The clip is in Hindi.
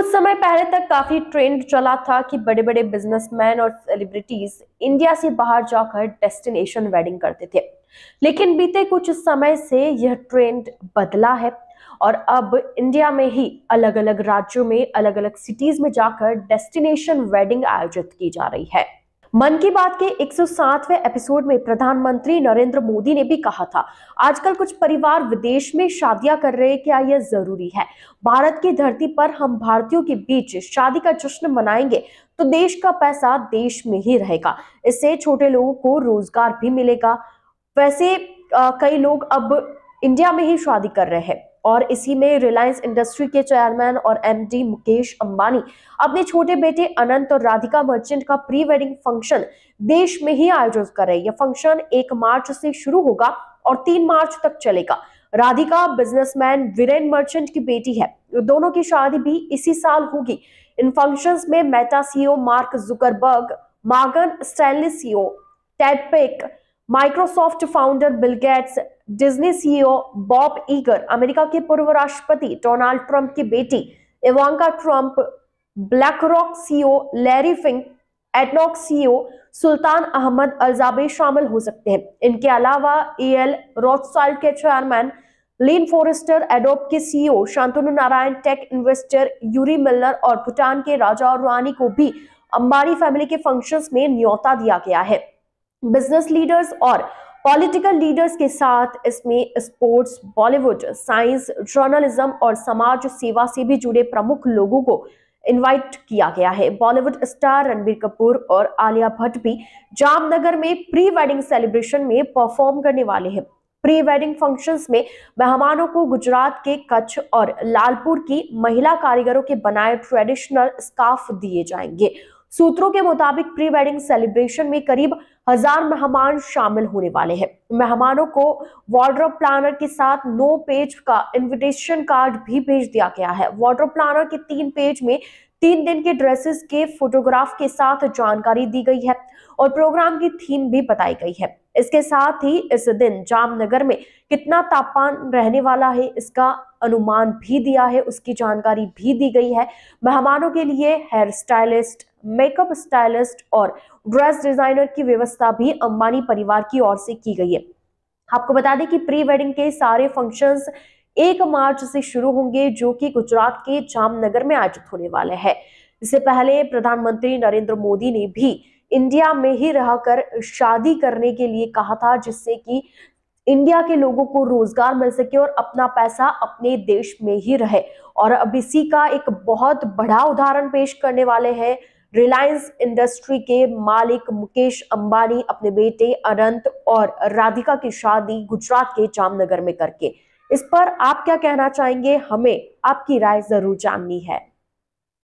कुछ समय पहले तक काफी ट्रेंड चला था कि बड़े बड़े बिजनेसमैन और सेलिब्रिटीज इंडिया से बाहर जाकर डेस्टिनेशन वेडिंग करते थे लेकिन बीते कुछ समय से यह ट्रेंड बदला है और अब इंडिया में ही अलग अलग राज्यों में अलग अलग सिटीज में जाकर डेस्टिनेशन वेडिंग आयोजित की जा रही है मन की बात के 107वें एपिसोड में प्रधानमंत्री नरेंद्र मोदी ने भी कहा था आजकल कुछ परिवार विदेश में शादियां कर रहे क्या यह जरूरी है भारत की धरती पर हम भारतीयों के बीच शादी का जश्न मनाएंगे तो देश का पैसा देश में ही रहेगा इससे छोटे लोगों को रोजगार भी मिलेगा वैसे आ, कई लोग अब इंडिया में ही शादी कर रहे हैं और इसी में रिलायंस इंडस्ट्री के चेयरमैन और एमडी मुकेश अंबानी अपने छोटे बेटे अनंत और राधिका मर्चेंट का प्री वेडिंग फंक्शन देश में ही आयोजित कर रहे हैं यह फंक्शन एक मार्च से शुरू होगा और तीन मार्च तक चलेगा राधिका बिजनेसमैन वीरेन मर्चेंट की बेटी है दोनों की शादी भी इसी साल होगी इन फंक्शन में Meta CEO Mark Zuckerberg Morgan Stanley Microsoft founder Bill Gates Disney CEO Bob Iger America के पूर्व राष्ट्रपति डोनाल्ड ट्रंप की बेटी Ivanka Trump BlackRock CEO Larry Fink ADNOC CEO Sultan Ahmed Al Jaber शामिल हो सकते हैं इनके अलावा ए एल रॉथसाल्ड के चेयरमैन लीन फॉरेस्टर एडोप के CEO Shantanu Narayen tech investor Yuri Milner और भूटान के राजा और रानी को भी अंबारी फैमिली के फंक्शंस में न्योता दिया गया है बिजनेस लीडर्स और पॉलिटिकल लीडर्स के साथ इसमें स्पोर्ट्स बॉलीवुड साइंस जर्नलिज्म और समाज सेवा से भी जुड़े प्रमुख लोगों को इनवाइट किया गया है बॉलीवुड स्टार रणबीर कपूर और आलिया भट्ट भी जामनगर में प्री वेडिंग सेलिब्रेशन में परफॉर्म करने वाले हैं प्री वेडिंग फंक्शंस में मेहमानों को गुजरात के कच्छ और लालपुर की महिला कारीगरों के बनाए ट्रेडिशनल स्काफ दिए जाएंगे सूत्रों के मुताबिक प्री वेडिंग सेलिब्रेशन में करीब हजार मेहमान शामिल होने वाले हैं मेहमानों को वार्ड्रोप प्लानर के साथ नो पेज का इनविटेशन कार्ड भी भेज दिया गया है वार्ड्रोप प्लानर के तीन पेज में तीन दिन के ड्रेसेस के फोटोग्राफ के साथ जानकारी दी गई है और प्रोग्राम की थीम भी बताई गई है इसके साथ ही इस दिन जामनगर में कितना तापमान रहने वाला है इसका अनुमान भी दिया है उसकी जानकारी भी दी गई है मेहमानों के लिए हेयर स्टाइलिस्ट मेकअप स्टाइलिस्ट और ड्रेस डिजाइनर की व्यवस्था भी अंबानी परिवार की ओर से की गई है आपको बता दें कि प्री वेडिंग के सारे फंक्शंस एक मार्च से शुरू होंगे जो कि गुजरात के जामनगर में आयोजित होने वाले हैं इससे पहले प्रधानमंत्री नरेंद्र मोदी ने भी इंडिया में ही रहकर शादी करने के लिए कहा था जिससे कि इंडिया के लोगों को रोजगार मिल सके और अपना पैसा अपने देश में ही रहे और अब इसी का एक बहुत बड़ा उदाहरण पेश करने वाले हैं रिलायंस इंडस्ट्री के मालिक मुकेश अंबानी अपने बेटे अनंत और राधिका की शादी गुजरात के जामनगर में करके इस पर आप क्या कहना चाहेंगे हमें आपकी राय जरूर जाननी है